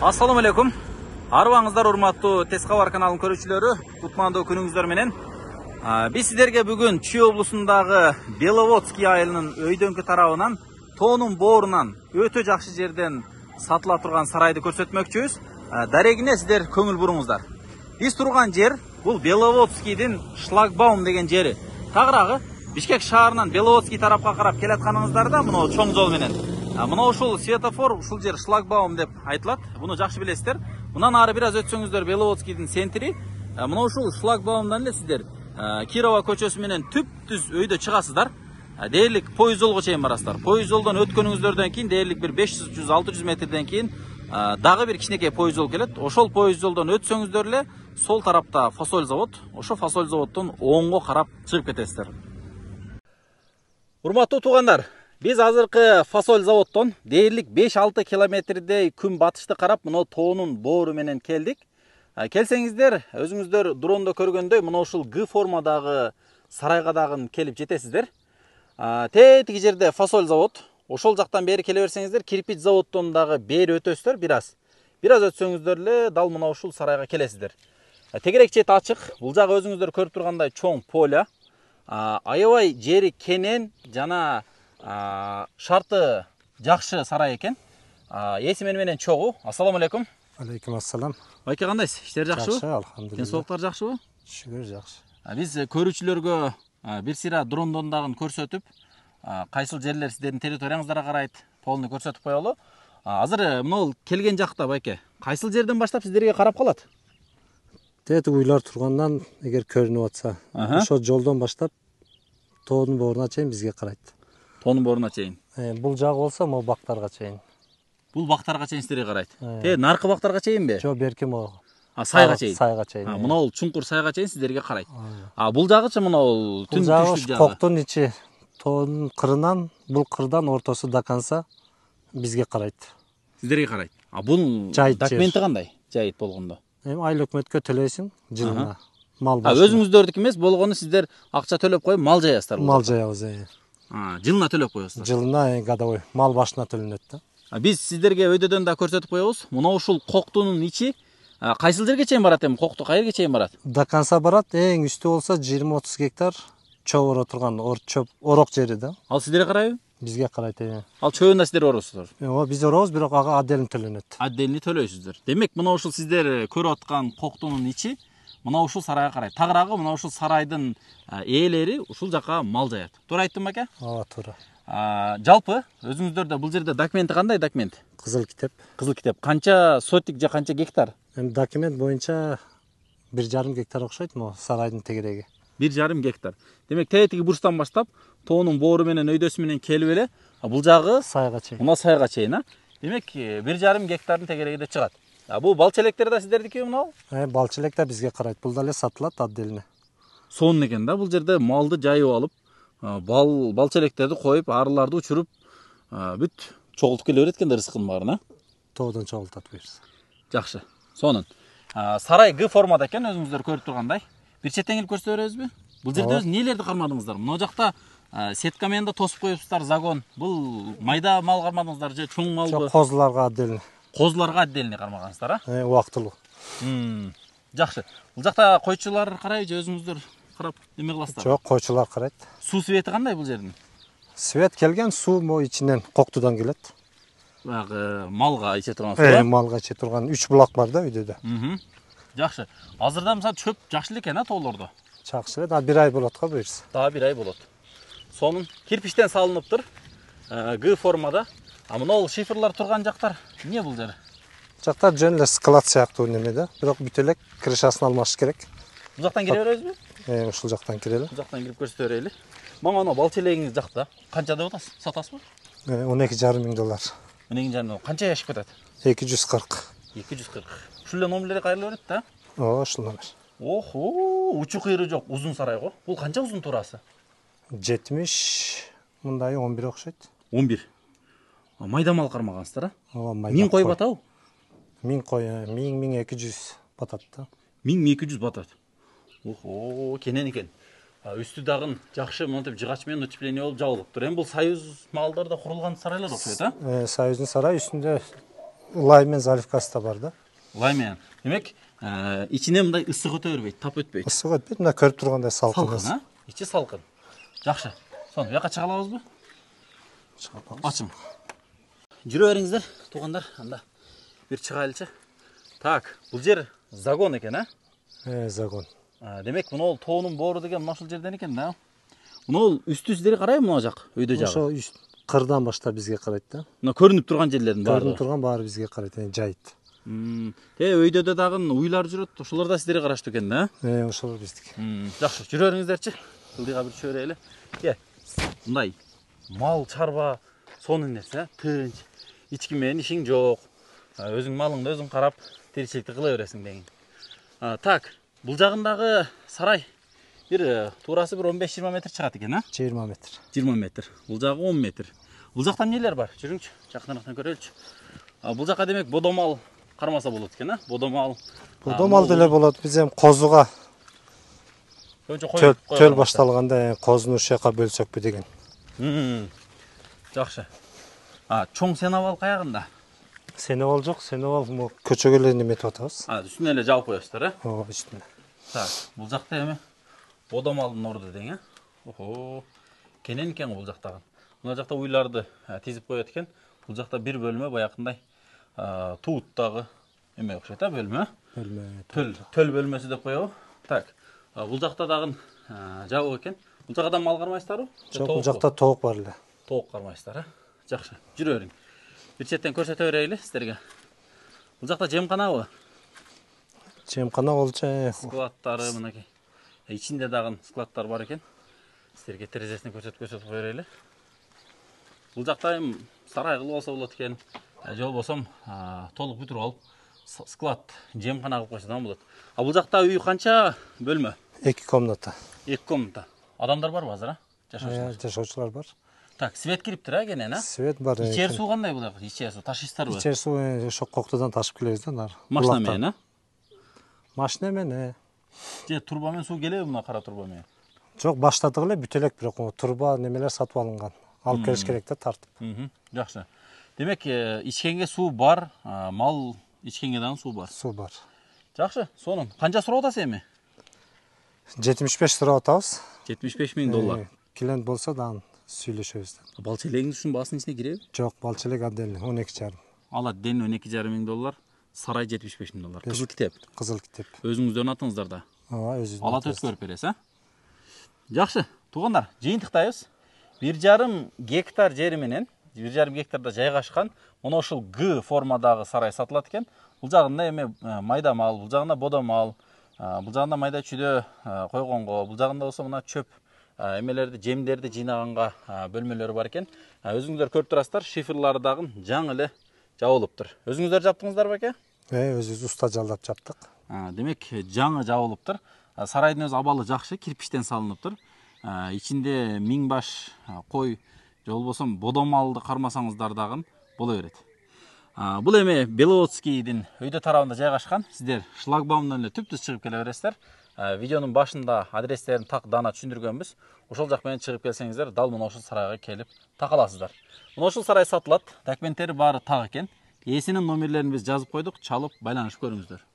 Ассаламу алейкум. Арбаңыздар урматтуу Тез кабар каналынын көрүүчүлөрү, кутмандуу күнүңүздөр менен. Биз сиздерге бүгүн Чүй облусундагы Беловодский айылынын өйдөңкү тарабынан тоонун боорунан өтө жакшы жерден сатыла турган сарайды көрсөтмөкчүбүз. Дарегине сиздер көңүл буруңуздар. Биз турган жер бул Беловодскийдин шлагбаум деген жери. Тагыраагы Бишкек шаарынан Беловодский тарапка карап келатканыңыздарда мына чоң жол менен мынау ушул светофор ушул жер шлагбаум деп айтылат муну жакшы билесиздер мындан ары бир аз өтсөңүздөр беловодскийдин центри э, мына ушул шлагбаумдан эле сиздер э, кирова көчөсү менен түп түз өйдө чыгасыздар э, дээрлик поезд жолго чейин барасыздар поезд жолдон өткөнүңүздөрдөн кийин дээрлик бир беш жүз жүз алты жүз метрден кийин дагы бир кичинекей поезд жол келет ошол поезд жолдон өтсөңүздөр эле сол тарапта фасоль завод ошо фасоль заводдон оңго карап чыгып кетесиздер урматтуу туугандар Біз азырқы фасоль заводтон дээрлик 5-6 километрдей күн батышты қарап, мынау тоонун боору менен келдік. келсеңиздер өзүңүздөр дронды көргөндөй мына ұшыл Г формадағы сарайға дағын келіп жетесіздер. Тетігі жерде фасоль завод, ошол жақтан бері келе берсеңіздер, кирпич заводтон бир бері бир біраз. Біраз өтсөңіздерле дал мұна ушул сарайга келесіздер. Тегерек чети ачык бул жагы чоң поля. Аябай жері кенен жана шарты жақсы сарай екен мени менен чогуу ассалаумағалейкум алейкум ассалам байке кандайсыз иштер жакшыбы жакшы алхамдулилля соолуктар жакшыбы шүгүр жакшы биз э, көрүүчүлөргө э, бир сыйра дрондон дагы көрсөтүп кайсыл э, жерлер сиздердин территорияңыздарга карайт полный көрсөтүп коелу азыр могул келген жакта байке кайсыл жерден баштап сиздерге карап калат тетиги уйлар тургандан эгер көрүнүп атса ошол жолдон баштап тоонун бооруна чейин бизге карайт тонун борына чейин э, бул жагы болсо могу бактарга чейин бул бактарга чейин силерге карайт э. тээ наркы бактарга чейинби жок берки могу сайга чейин сайга чейин мына бул чуңкур сайга чейин сиздерге карайт а бул жагычы мына бул түн жагы коктун ичи тоонун кырынан бул кырдан ортосу до конца бизге карайт сиздерге карайт а бул жайыт документи кандай жайыт болгондо эми айыл өкмөткө төлөйсүң жылына мал өзүңүздөрдүкү эмес болгону сиздер акча төлөп коюп мал жаясыздар мал жаябыз э жылына төлөп коесуздар жылына э, годовой мал башына төлөнөт да биз сиздерге өйдөдөн да көрсөтүп коебуз мына ушул коктунун ичи кайсыл жерге чейин барат эми кокту каерге чейин барат до конца барат эң үстү болсо жыйырма отуз гектар чөп турган чөп орок жери да ал сиздерге карайбы бизге карайт э. ал чөбүн да сиздер оросуздар э, ооба биз оробуз бирок ага отдельно төлөнөт отдельно төлөйсүздөр демек мына ушул сиздер көрүп аткан коктунун ичи мынау ұшыл сарайга қарай тағырағы мына ұшыл сарайдың ээлери ушул жаққа мал жаят туура айттым ба ооба тура жалпы өзүңүздөрдө бұл жерде документі қандай документ қызыл китеп қызыл китеп канча сотик же қанша гектар эми документ боюнча бір жарым гектар окшойт мына сарайдың тегереги бір жарым гектар демек тетиги бурчтан баштап тоонун боору менен өйдөсү менен келип эле бул жагы сайга чейин мына сайга чейин а демек э, бир жарым гектардын тегерегинде чыгат бұл балчелектер да сіздердікі мынау ә, э, балчелек та бізге қарайды бұл да сатылат отдельно сонун экен да бул жерде малды жайып алып э, бал балчелектерди коюп арыларды учуруп э, бүт чогултуп келе берет экен да ырыскынын баарын э тоодон чогултат буюрса жакшы сонун сарай г формада экен өзүңүздөр көрүп тургандай бир четтен келип көрсөтө беребизби бул жерде өзү нелерді кармадыңыздар мына жакта сеткамен да тосуп коюпсуздар загон бұл майда мал қармадыңыздар же чоң малбы жок козуларга отдельно қозыларға отдельный қармағансыздар а убактылуу уақытылы жақсы бұл жақта қойшылар қарай же өзіңіздер қарап неме қыласыздар жоқ қойшылар қарайды су светі қандай бұл жердің свет келген су могу ішінен қоқтыдан келет баягы э, малға іше тұрған су иә малға іше тұрған үш бұлақ бар да үйде де жақсы азырда мысалы чөп жақсы эле экен а тоолордо жақсы эле дагы бир ай болот го буюрса дагы бир ай болот сонун кирпичтен салынып тұр э, г формада а мынау шифрлар турган жактар не бул жер жақта жөнле склад сияқты неме да бирок бірақ бүтелек крышасын алмаш керек бул жактан кире береміз бе ушул жактан кирели бул жактан кирип көрсөтө берели мага анау балчелегиңиз жакта канча деп атасыз сатасызбы он эки жарым миң доллар он эки жарым канча ящик кетет эки жүз кырк эки жүз кырк ушул эле номерлерге кайрыла берет да ооба ушул номер охо учу кыйры жок узун сарай го бул канча узун туурасы жетимиш мындай он бир окшойт он бир майда мал қармағансыздар а ооба майда мың қой батабы мың қой мың мың эки жүз батат да мың эки жүз батат охо кенен екен үсті дағын жақсы мынтип менен утепление болуп жабылып эми бул союз маалдарда курулган сарайлар окшойт а э, союздун сарайы үстүндө лай менен заливкасы да бар да лай менен демек э, ичине мындай ысык өтө бербейт тап өтпөйт ысык өтпөйт мына көрүп тургандай салкын салкын а ичи салкын жакшы сонун бияка чыга алабызбы чыга алабыз ачым жүре беріңіздер туғандар анда бір шығайлышы так бұл жер загон екен ә ә загон демек мынау тоонун боры деген мына ушул жерден екен да мынау үстү сиздерге карайбы мына жақ өйдө жагы ошо үст кырдан баштап бизге карайт да мына көрүнүп турган жерлердин баары көрүнүп турган баары бизге карайт жайыт е өйдө да дагы уйлар жүрөт ошолор да сиздерге караштуу экен да э ошолор биздики жакшы жүрө бериңиздерчи ылдыйга бир чөйрөйлү е мындай мал чарба сонун нерсе тынч ички менен ишиң жок өзүң малыңды өзүң карап тиричиликти кыла бересиң деген так бул жагындагы сарай бир туурасы бир он беш жыйырма метр чыгат экен а жыйырма метр жыйырма метр бул жагы он метр бул жакта эмнелер бар жүрүңчү жакыныраактан көрөлүчү бул жака демек бодомал кармаса болот экен а бодомал бодомал деле болот биз эми козуга чөл башталганда козуну ушул жака бөлсөкпү деген жакшы а чоң сеновал қаяғында сеновал жоқ сеновал мына көшөгөлө неметип атабыз а үстүнө эле жаап коесуздар э ооба үстүнө так бул жакта эми одомалдын орду дең э охо кенен экен бул жактагы мына жакта уйларды э, тизип коет экен бул жакта бир бөлмө баягындай э, тууттагы эме окшойт э, бөлмө э? бөлмө төл төл бөлмөсү деп коебу так бул жакта дагы жабык экен бул жака да мал кармайсыздарбы жок бул жакта тоок бар эле тоок кармайсыздар э жақсы жүре берің бір шеттен көрсөтө берели сіздерге бұл жақта жемханабы жемхана болчу складтары мынакей ичинде ә, дагы складтар бар екен сіздерге терезесін көрсөтүп көрсөтүп берели бул жакта эми сарай кылып алса болот экен ә, же болбосом ә, толук бүтүрүп алып склад жемхана кылып койсо дагы болот а бул жакта үй қанша бөлмө эки комната эки комната адамдар барбы азыр а жашаушылар жашоочулар бар так свет кирип тур а кенен а свет бар ичер суу кандай бул жака ичери суу ташыйсыздарбы ичер суу ошо э, коктодон ташып келебиз да нар машина менен а машина менен же турба менен суу келеби мына кара турба менен жок баштадык эле бүтө элек бирок турба немелер сатып алынган алып келиш керек да тартып жакшы демек э, ичкенге суу бар мал ичкенге дагы суу бар суу бар жакшы сонун канча сурап атасыз эми жетимиш беш сурап атабыз жетимиш беш миң доллар э, клиент болсо дагы сүйлөшөбүз деп балчелегиңиз үчүн баасынын ичине киреби жок балчелек отдельно он эки жарым ал отдельно он эки жарым миң доллар сарай жетимиш беш миң доллар кызыл китеп кызыл китеп өзүңүздөрдүн атыңыздарда ооба өзүбүздүн ала өткөрүп көріп бересиз а жакшы туугандар жыйынтыктайбыз бир жарым гектар жери менен бир жарым гектарда жайгашкан мына ушул г формадагы сарай сатылат экен бул жагында эми э, майда мал бул жагында бодо мал э, бул жагында майда чүйдө э, койгонго бул жагында болсо мына чөп әмелерді э, жемдерді жинағанға э, бөлмелері бар экен э, өзүңүздөр көрүп турасыздар шифрлары дагы жаңы эле жабылыптыр өзүңүздөр жаптыңыздарбы аке өзүбүз уста жалдап жаптык демек жаңы жабылыптыр сарайдын өзү абалы жакшы салынып тұр ичинде миң баш қой же болбосо бодомалды кармасаңыздар дағын боло берет бұл эми беловодскийдин өйдө тарабында жайгашкан сиздер шлагбаумдан эле түптүз чыгып келе бересиздер видеонун башында адрестерин так даана түшүндүргөнбүз ошол жак менен чыгып келсеңиздер дал мына ушул сарайга келип такаласыздар мына ушул сарай сатылат документтери бары так экен ээсинин номерлерин биз жазып койдук чалып байланышып көрүңүздөр